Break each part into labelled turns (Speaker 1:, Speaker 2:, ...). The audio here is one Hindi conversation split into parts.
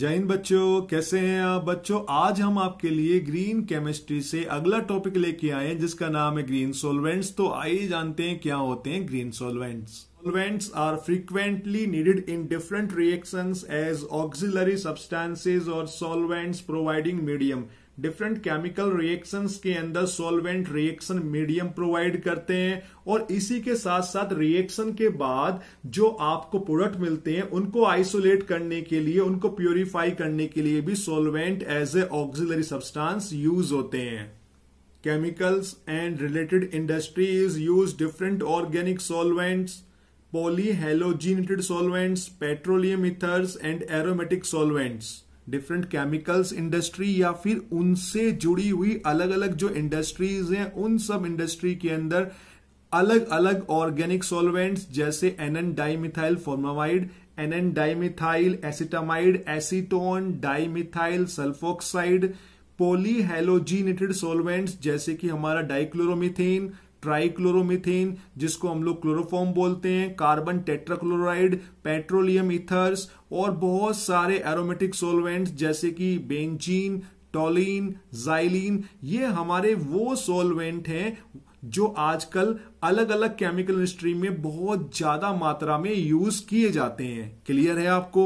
Speaker 1: जय हिंद बच्चों कैसे हैं आप बच्चों आज हम आपके लिए ग्रीन केमिस्ट्री से अगला टॉपिक लेके आए हैं जिसका नाम है ग्रीन सोलवेंट्स तो आइए जानते हैं क्या होते हैं green solvents solvents are frequently needed in different reactions as auxiliary substances और solvents providing medium different chemical reactions के अंदर सॉल्वेंट रिएक्शन मीडियम प्रोवाइड करते हैं और इसी के साथ साथ रिएक्शन के बाद जो आपको प्रोडक्ट मिलते हैं उनको आइसोलेट करने के लिए उनको प्योरीफाई करने के लिए भी solvent as a auxiliary substance use होते हैं and related related industries use different organic solvents polyhalogenated solvents petroleum ethers and aromatic solvents different chemicals industry या फिर उनसे जुड़ी हुई अलग अलग जो इंडस्ट्रीज हैं उन सब इंडस्ट्री के अंदर अलग अलग ऑर्गेनिक सॉल्वेंट्स जैसे NN dimethyl formamide NN dimethyl acetamide acetone dimethyl sulfoxide polyhalogenated solvents जैसे कि हमारा डाइक्लोरोमिथेन ट्राइक्लोरोमिथेन जिसको हम लोग क्लोरोफॉर्म बोलते हैं कार्बन टेट्राक्लोराइड पेट्रोलियम इथर्स और बहुत सारे एरोमेटिक सोलवेंट्स जैसे कि बेंजीन टोलिन जाइलिन ये हमारे वो सोलवेंट हैं जो आजकल अलग अलग केमिकल इंडस्ट्री में बहुत ज्यादा मात्रा में यूज किए जाते हैं क्लियर है आपको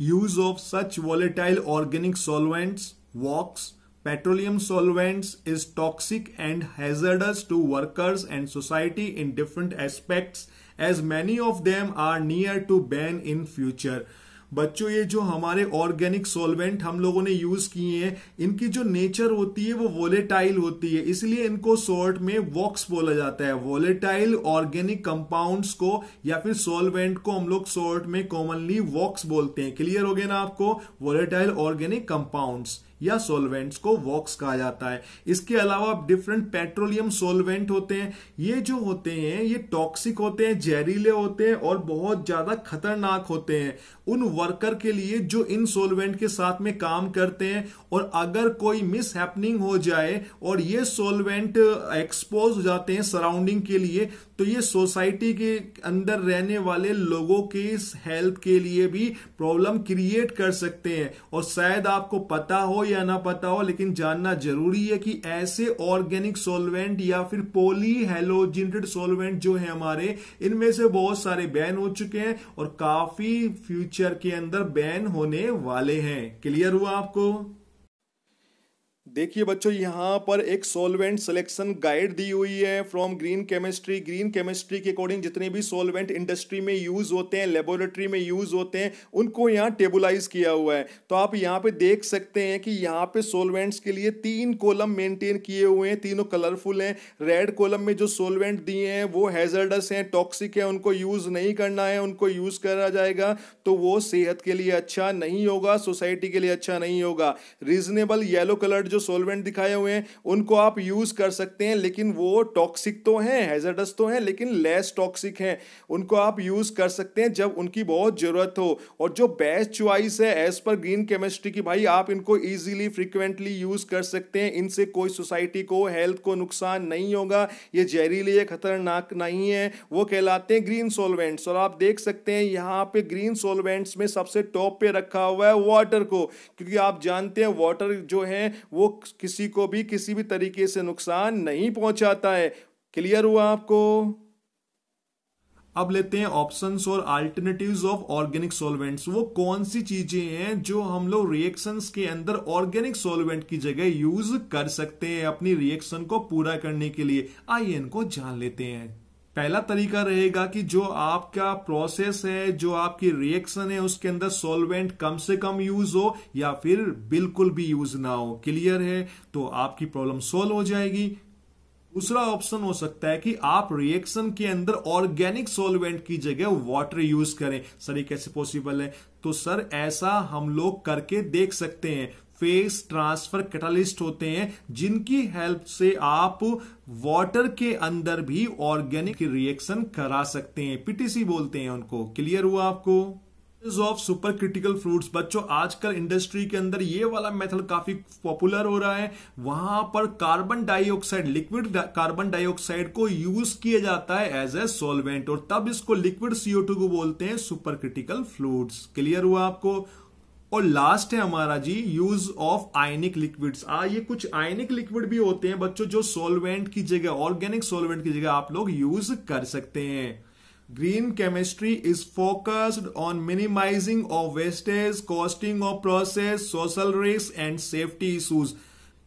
Speaker 1: use of such volatile organic solvents VOCs petroleum solvents is toxic and hazardous to workers and society in different aspects as many of them are near to ban in future बच्चों ये जो हमारे ऑर्गेनिक सॉल्वेंट हम लोगों ने यूज किए हैं इनकी जो नेचर होती है वो वोलेटाइल होती है इसलिए इनको शॉर्ट में वॉक्स बोला जाता है वोलेटाइल ऑर्गेनिक कंपाउंड्स को या फिर सोलवेंट को हम लोग शॉर्ट में कॉमनली वॉक्स बोलते हैं क्लियर हो गया ना आपको वोलेटाइल ऑर्गेनिक कंपाउंड्स या सोलवेंट्स को वॉक्स कहा जाता है इसके अलावा डिफरेंट पेट्रोलियम सोलवेंट होते हैं ये जो होते हैं ये टॉक्सिक होते हैं जहरीले होते हैं और बहुत ज्यादा खतरनाक होते हैं उन वर्कर के लिए जो इन सोलवेंट के साथ में काम करते हैं और अगर कोई मिस हो जाए और ये सोलवेंट एक्सपोज uh, हो जाते हैं सराउंडिंग के लिए तो ये सोसाइटी के अंदर रहने वाले लोगों के हेल्थ के लिए भी प्रॉब्लम क्रिएट कर सकते हैं और शायद आपको पता हो या ना पता हो लेकिन जानना जरूरी है कि ऐसे ऑर्गेनिक सोलवेंट या फिर पोली हेलोजिनेटेड सोलवेंट जो है हमारे इनमें से बहुत सारे बैन हो चुके हैं और काफी फ्यूचर के अंदर बैन होने वाले हैं क्लियर हुआ आपको देखिए बच्चों यहाँ पर एक सॉल्वेंट सिलेक्शन गाइड दी हुई है from green chemistry green chemistry के अकॉर्डिंग जितने भी सॉल्वेंट इंडस्ट्री में यूज होते हैं लेबोरेटरी में यूज होते हैं उनको यहाँ टेबुलाइज किया हुआ है तो आप यहाँ पे देख सकते हैं कि यहाँ पे सॉल्वेंट्स के लिए तीन कॉलम मेंटेन किए हुए हैं तीनों कलरफुल हैं रेड कॉलम में जो सोलवेंट दिए हैं वो हैजर्डस हैं टॉक्सिक है उनको यूज नहीं करना है उनको यूज करा जाएगा तो वो सेहत के लिए अच्छा नहीं होगा सोसाइटी के लिए अच्छा नहीं होगा रीजनेबल येलो कलर जो सोलवेंट दिखाए हुए हैं उनको आप यूज़ कर सकते हैं लेकिन वो टॉक्सिक तो हैं हैजर्डस तो हैं लेकिन लेस टॉक्सिक हैं उनको आप यूज़ कर सकते हैं जब उनकी बहुत ज़रूरत हो और जो बेस्ट चॉइस है एज पर ग्रीन केमिस्ट्री की भाई आप इनको ईजिली फ्रिक्वेंटली यूज़ कर सकते हैं इनसे कोई सोसाइटी को हेल्थ को नुकसान नहीं होगा ये जहरीली ये खतरनाक नहीं है वो कहलाते हैं ग्रीन सोलवेंट्स और आप देख सकते हैं यहाँ पे ग्रीन सोलवेंट्स में सबसे टॉप पे रखा हुआ है वाटर को क्योंकि आप जानते हैं वाटर जो है वो किसी को भी किसी भी तरीके से नुकसान नहीं पहुंचाता है क्लियर हुआ आपको अब लेते हैं ऑप्शंस और अल्टरनेटिव्स ऑफ ऑर्गेनिक सॉल्वेंट्स वो कौन सी चीजें हैं जो हम लोग रिएक्शंस के अंदर ऑर्गेनिक सॉल्वेंट की जगह यूज कर सकते हैं अपनी रिएक्शन को पूरा करने के लिए आइए इनको जान लेते हैं पहला तरीका रहेगा कि जो आपका प्रोसेस है जो आपकी रिएक्शन है उसके अंदर सॉल्वेंट कम से कम यूज हो या फिर बिल्कुल भी यूज ना हो क्लियर है तो आपकी प्रॉब्लम सॉल्व हो जाएगी दूसरा ऑप्शन हो सकता है कि आप रिएक्शन के अंदर ऑर्गेनिक सॉल्वेंट की जगह वाटर यूज करें सर ये कैसे पॉसिबल है तो सर ऐसा हम लोग करके देख सकते हैं फेस ट्रांसफर कैटलिस्ट होते हैं जिनकी हेल्प से आप वाटर के अंदर भी ऑर्गेनिक रिएक्शन करा सकते हैं पीटीसी बोलते हैं उनको क्लियर हुआ आपको ऑफ सुपर क्रिटिकल फ्रूट्स बच्चों आजकल इंडस्ट्री के अंदर ये वाला मेथड काफी पॉपुलर हो रहा है वहां पर carbon dioxide liquid carbon dioxide को यूज किया जाता है एज ए सॉल्वेंट और तब इसको लिक्विड सीओ को बोलते हैं सुपर क्रिटिकल फ्रूट्स क्लियर हुआ आपको और लास्ट है हमारा जी यूज ऑफ आयनिक लिक्विड्स आ ये कुछ आयनिक लिक्विड भी होते हैं बच्चों जो सोलवेंट की जगह ऑर्गेनिक सोलवेंट की जगह आप लोग यूज कर सकते हैं green chemistry is focused on minimizing of wastage costing of process social risk and safety issues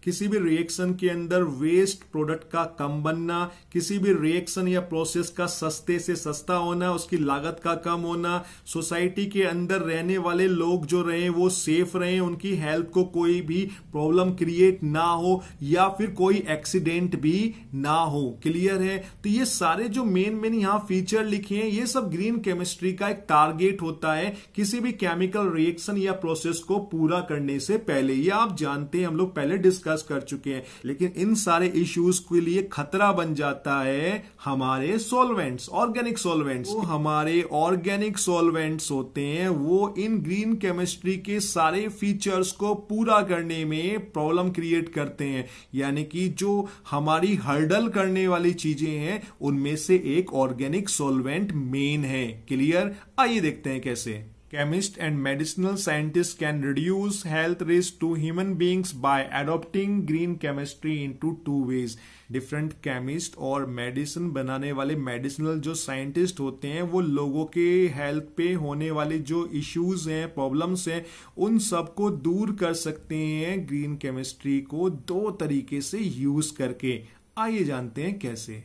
Speaker 1: किसी भी रिएक्शन के अंदर वेस्ट प्रोडक्ट का कम बनना किसी भी रिएक्शन या प्रोसेस का सस्ते से सस्ता होना उसकी लागत का कम होना सोसाइटी के अंदर रहने वाले लोग जो रहे वो सेफ रहे उनकी हेल्थ को कोई भी प्रॉब्लम क्रिएट ना हो या फिर कोई एक्सीडेंट भी ना हो क्लियर है तो ये सारे जो मेन मेन यहां फीचर लिखे हैं ये सब ग्रीन केमिस्ट्री का एक टारगेट होता है किसी भी केमिकल रिएक्शन या प्रोसेस को पूरा करने से पहले ये आप जानते हैं हम लोग पहले डिस्कस डिस्कस कर चुके हैं लेकिन इन सारे इश्यूज के लिए खतरा बन जाता है हमारे सोलवेंट्स ऑर्गेनिक सोलवेंट्स तो हमारे ऑर्गेनिक सोलवेंट्स होते हैं वो इन ग्रीन केमिस्ट्री के सारे फीचर्स को पूरा करने में प्रॉब्लम क्रिएट करते हैं यानी कि जो हमारी हर्डल करने वाली चीजें हैं उनमें से एक ऑर्गेनिक सोलवेंट मेन है क्लियर आइए देखते हैं कैसे Chemists and medicinal scientists can reduce health risk to human beings by adopting green chemistry into two ways. Different chemist और मेडिसिन बनाने वाले मेडिसिनल जो साइंटिस्ट होते हैं वो लोगों के हेल्थ पे होने वाले जो इश्यूज हैं प्रॉब्लम्स हैं उन सबको दूर कर सकते हैं ग्रीन केमिस्ट्री को दो तरीके से यूज करके आइए जानते हैं कैसे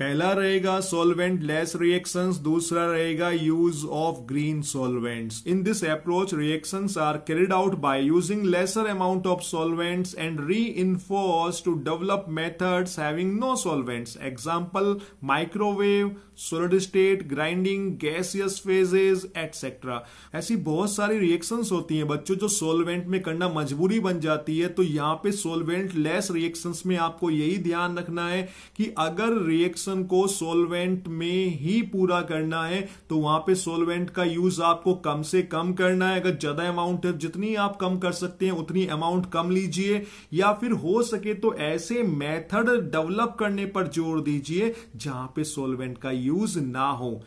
Speaker 1: पहला रहेगा सॉल्वेंट लेस रिएक्शंस दूसरा रहेगा use of green solvents in this approach reactions are carried out by using lesser amount of solvents and reinforce to develop methods having no solvents example microwave solid state grinding gaseous phases etcetera ऐसी बहुत सारी रिएक्शंस होती हैं बच्चों जो सोलवेंट में करना मजबूरी बन जाती है तो यहाँ पे सोलवेंट लेस रिएक्शंस में आपको यही ध्यान रखना है कि अगर रिएक्शन रिएक्शन को सोलवेंट में ही पूरा करना है तो वहां पे सोलवेंट का यूज आपको कम से कम करना है अगर ज्यादा अमाउंट है जितनी आप कम कर सकते हैं उतनी अमाउंट कम लीजिए या फिर हो सके तो ऐसे मेथड डेवलप करने पर जोर दीजिए जहां पे सोलवेंट का यूज ना हो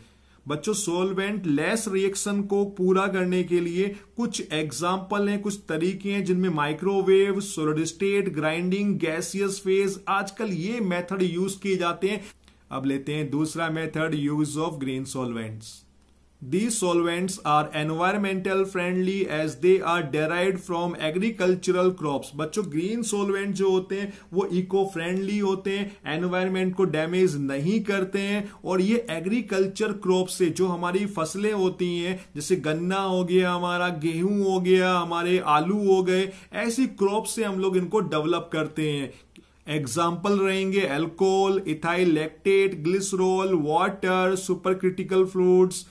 Speaker 1: बच्चों सोलवेंट लेस रिएक्शन को पूरा करने के लिए कुछ एग्जाम्पल हैं कुछ तरीके हैं जिनमें microwave solid state grinding gaseous phase आजकल ये मेथड यूज किए जाते हैं अब लेते हैं दूसरा method use of green solvents these solvents are environmental friendly as they are derive from agricultural crops. बच्चों ग्रीन solvent जो होते हैं वो इको फ्रेंडली होते हैं एनवायरमेंट को डैमेज नहीं करते हैं और ये एग्रीकल्चर क्रॉप से जो हमारी फसलें होती हैं जैसे गन्ना हो गया हमारा गेहूं हो गया हमारे आलू हो गए ऐसी क्रॉप से हम लोग इनको डेवलप करते हैं एग्जाम्पल रहेंगे alcohol ethyl lactate glycerol water supercritical fluids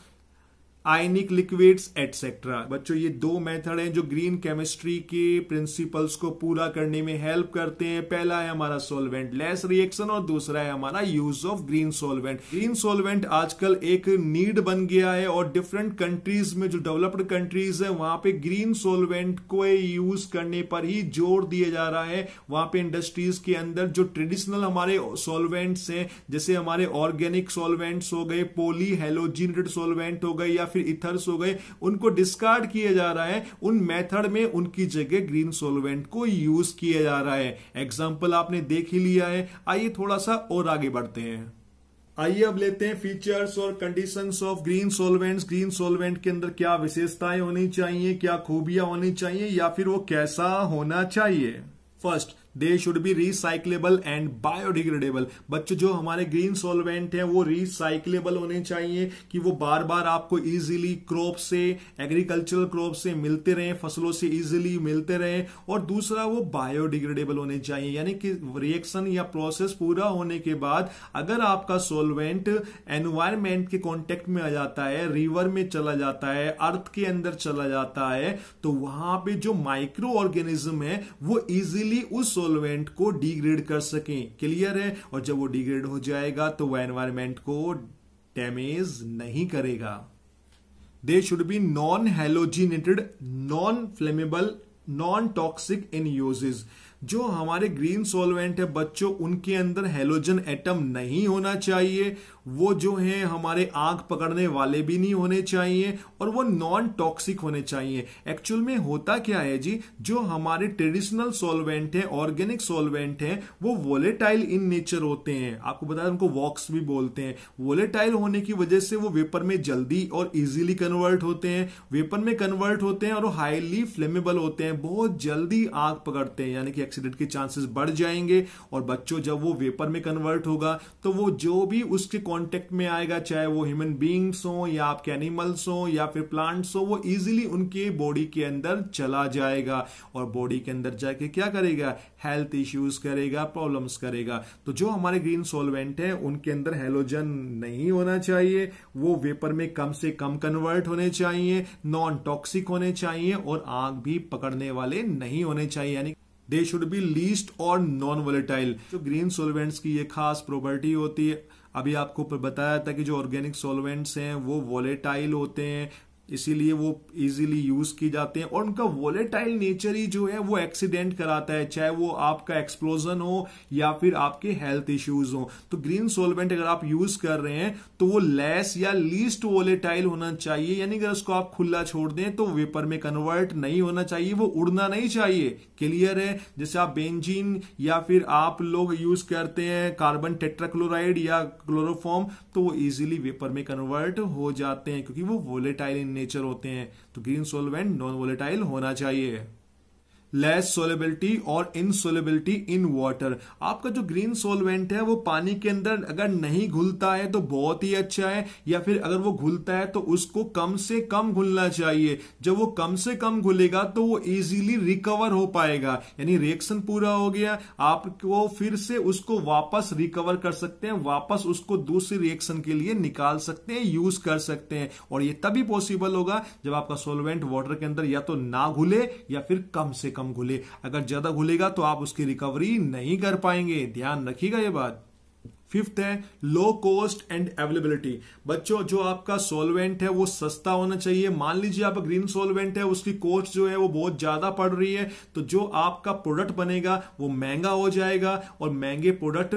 Speaker 1: ionic liquids etcetera बच्चों ये दो मेथड हैं जो ग्रीन केमिस्ट्री के प्रिंसिपल्स को पूरा करने में हेल्प करते हैं पहला है हमारा सोलवेंट लेस रिएक्शन और दूसरा है हमारा use of green solvent green solvent आजकल एक नीड बन गया है और डिफरेंट कंट्रीज में जो डेवलप्ड कंट्रीज है वहां पे ग्रीन सोलवेंट को यूज करने पर ही जोर दिया जा रहा है वहां पे इंडस्ट्रीज के अंदर जो ट्रेडिशनल हमारे सोलवेंट्स हैं जैसे हमारे ऑर्गेनिक सोलवेंट्स हो गए पोली हेलोजिनेटेड सोलवेंट हो गए या फिर फिर इथर्स हो गए उनको डिस्कार्ड किया जा रहा है उन मेथड में उनकी जगह ग्रीन सोलवेंट को यूज किया जा रहा है एग्जाम्पल आपने देख ही लिया है आइए थोड़ा सा और आगे बढ़ते हैं आइए अब लेते हैं फीचर्स और conditions of green solvents green solvent के अंदर क्या विशेषताएं होनी चाहिए क्या खूबियां होनी चाहिए या फिर वो कैसा होना चाहिए first they should be recyclable and biodegradable बच्चों जो हमारे ग्रीन सोलवेंट हैं वो रिसाइकलेबल होने चाहिए कि वो बार बार आपको ईजिली क्रॉप से एग्रीकल्चरल क्रॉप से मिलते रहे फसलों से इजिली मिलते रहे और दूसरा वो बायोडिग्रेडेबल होने चाहिए यानी कि रिएक्शन या प्रोसेस पूरा होने के बाद अगर आपका सोलवेंट एनवायरमेंट के कॉन्टेक्ट में आ जाता है रिवर में चला जाता है अर्थ के अंदर चला जाता है तो वहां पर जो माइक्रो ऑर्गेनिज्म है वो इजिली उस सोलवेंट को डिग्रेड कर सकें क्लियर है और जब वो डिग्रेड हो जाएगा तो वह एनवायरमेंट को डैमेज नहीं करेगा they should be non halogenated non flammable non toxic in usages जो हमारे ग्रीन सॉल्वेंट है बच्चों उनके अंदर हेलोजन एटम नहीं होना चाहिए वो जो हैं हमारे आंख पकड़ने वाले भी नहीं होने चाहिए और वो नॉन टॉक्सिक होने चाहिए एक्चुअल में होता क्या है जी जो हमारे ट्रेडिशनल सॉल्वेंट है ऑर्गेनिक सॉल्वेंट है वो वोलेटाइल इन नेचर होते हैं आपको बता दें उनको वॉक्स भी बोलते हैं वोलेटाइल होने की वजह से वो वेपर में जल्दी और इजिली कन्वर्ट होते हैं वेपर में कन्वर्ट होते हैं और हाईली फ्लेमेबल होते हैं बहुत जल्दी आग पकड़ते हैं यानी कि एक्सीडेंट के चांसेस बढ़ जाएंगे और बच्चों जब वो वेपर में कन्वर्ट होगा तो वो जो भी उसके कॉन्टेक्ट में आएगा चाहे वो ह्यूमन बींग्स हो या आपके एनिमल्स हो या फिर प्लांट्स हो वो इजिली उनके बॉडी के अंदर चला जाएगा और बॉडी के अंदर जाके क्या करेगा हेल्थ इश्यूज करेगा प्रॉब्लम्स करेगा तो जो हमारे ग्रीन सोलवेंट है उनके अंदर हेलोजन नहीं होना चाहिए वो वेपर में कम से कम कन्वर्ट होने चाहिए नॉन टॉक्सिक होने चाहिए और आग भी पकड़ने वाले नहीं होने चाहिए यानी दे शुड बी लीस्ट और नॉन वोलेटाइल जो ग्रीन सोलवेंट्स की ये खास प्रॉपर्टी होती है अभी आपको बताया था कि जो ऑर्गेनिक सॉल्वेंट्स हैं वो वॉलेटाइल होते हैं इसीलिए वो इजीली यूज की जाते हैं और उनका वोलेटाइल नेचर ही जो है वो एक्सीडेंट कराता है चाहे वो आपका एक्सप्लोजन हो या फिर आपके हेल्थ इश्यूज हो तो ग्रीन सोलवेंट अगर आप यूज कर रहे हैं तो वो लेस या लीस्ट वोलेटाइल होना चाहिए यानी अगर उसको आप खुला छोड़ दें तो वेपर में कन्वर्ट नहीं होना चाहिए वो उड़ना नहीं चाहिए क्लियर है जैसे आप बेंजिन या फिर आप लोग यूज करते हैं कार्बन टेट्राक्लोराइड या क्लोरोफॉर्म तो वो इजिली वेपर में कन्वर्ट हो जाते हैं क्योंकि वो वोलेटाइल इन नेचर होते हैं तो ग्रीन सोलवेंट नॉन वोलेटाइल होना चाहिए लेस सोलेबिलिटी और इनसोलेबिलिटी इन वाटर आपका जो ग्रीन सोलवेंट है वो पानी के अंदर अगर नहीं घुलता है तो बहुत ही अच्छा है या फिर अगर वो घुलता है तो उसको कम से कम घुलना चाहिए जब वो कम से कम घुलेगा तो वो इजीली रिकवर हो पाएगा यानी रिएक्शन पूरा हो गया आपको फिर से उसको वापस रिकवर कर सकते हैं वापस उसको दूसरे रिएक्शन के लिए निकाल सकते हैं यूज कर सकते हैं और ये तभी पॉसिबल होगा जब आपका सोलवेंट वाटर के अंदर या तो ना घुले या फिर कम से कम कम घुले अगर ज्यादा घुलेगा तो आप उसकी रिकवरी नहीं कर पाएंगे ध्यान रखिएगा ये बात फिफ्थ है लो कॉस्ट एंड अवेलेबिलिटी बच्चों जो आपका सोलवेंट है वो सस्ता होना चाहिए मान लीजिए आप ग्रीन सोलवेंट है उसकी कॉस्ट जो है वो बहुत ज्यादा पड़ रही है तो जो आपका प्रोडक्ट बनेगा वो महंगा हो जाएगा और महंगे प्रोडक्ट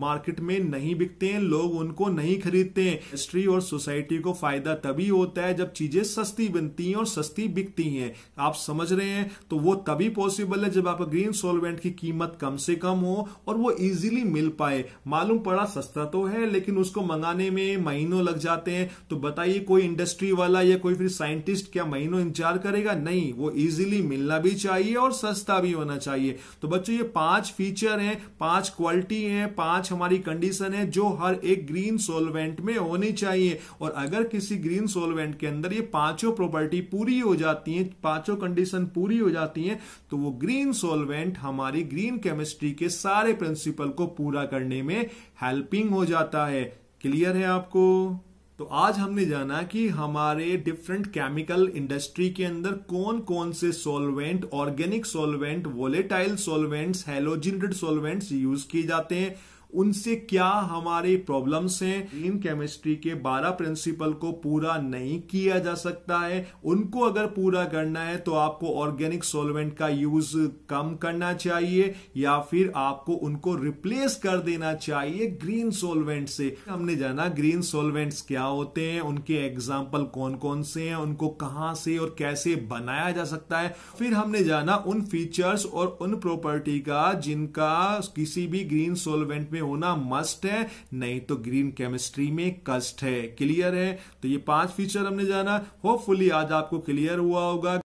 Speaker 1: मार्केट में नहीं बिकते हैं लोग उनको नहीं खरीदते हैं इंडस्ट्री और सोसाइटी को फायदा तभी होता है जब चीजें सस्ती बनती हैं और सस्ती बिकती हैं आप समझ रहे हैं तो वो तभी पॉसिबल है जब आप ग्रीन सोलवेंट की कीमत कम से कम हो और वो इजिली मिल पाए मालूम बड़ा सस्ता तो है लेकिन उसको मंगाने में महीनों लग जाते हैं तो बताइए कोई इंडस्ट्री वाला या कोई फिर साइंटिस्ट क्या महीनों इंतजार करेगा नहीं वो इजीली मिलना भी चाहिए और सस्ता भी होना चाहिए तो बच्चों ये पांच फीचर हैं पांच क्वालिटी हैं पांच हमारी कंडीशन है जो हर एक ग्रीन सोलवेंट में होनी चाहिए और अगर किसी ग्रीन सोलवेंट के अंदर ये पांचों प्रॉपर्टी पूरी हो जाती है पांचों कंडीशन पूरी हो जाती है तो वो ग्रीन सोलवेंट हमारी ग्रीन केमिस्ट्री के सारे प्रिंसिपल को पूरा करने में हेल्पिंग हो जाता है क्लियर है आपको तो आज हमने जाना कि हमारे डिफरेंट केमिकल इंडस्ट्री के अंदर कौन कौन से solvent organic solvent volatile solvents halogenated solvents use किए जाते हैं उनसे क्या हमारे प्रॉब्लम्स हैं इन केमिस्ट्री के 12 प्रिंसिपल को पूरा नहीं किया जा सकता है उनको अगर पूरा करना है तो आपको ऑर्गेनिक सॉल्वेंट का यूज कम करना चाहिए या फिर आपको उनको रिप्लेस कर देना चाहिए ग्रीन सॉल्वेंट से हमने जाना ग्रीन सोलवेंट्स क्या होते हैं उनके एग्जाम्पल कौन कौन से हैं उनको कहां से और कैसे बनाया जा सकता है फिर हमने जाना उन फीचर्स और उन प्रॉपर्टी का जिनका किसी भी ग्रीन सोलवेंट में में होना मस्ट है नहीं तो ग्रीन केमिस्ट्री में कस्ट है क्लियर है तो ये पांच फीचर हमने जाना होपफुली आज आपको क्लियर हुआ होगा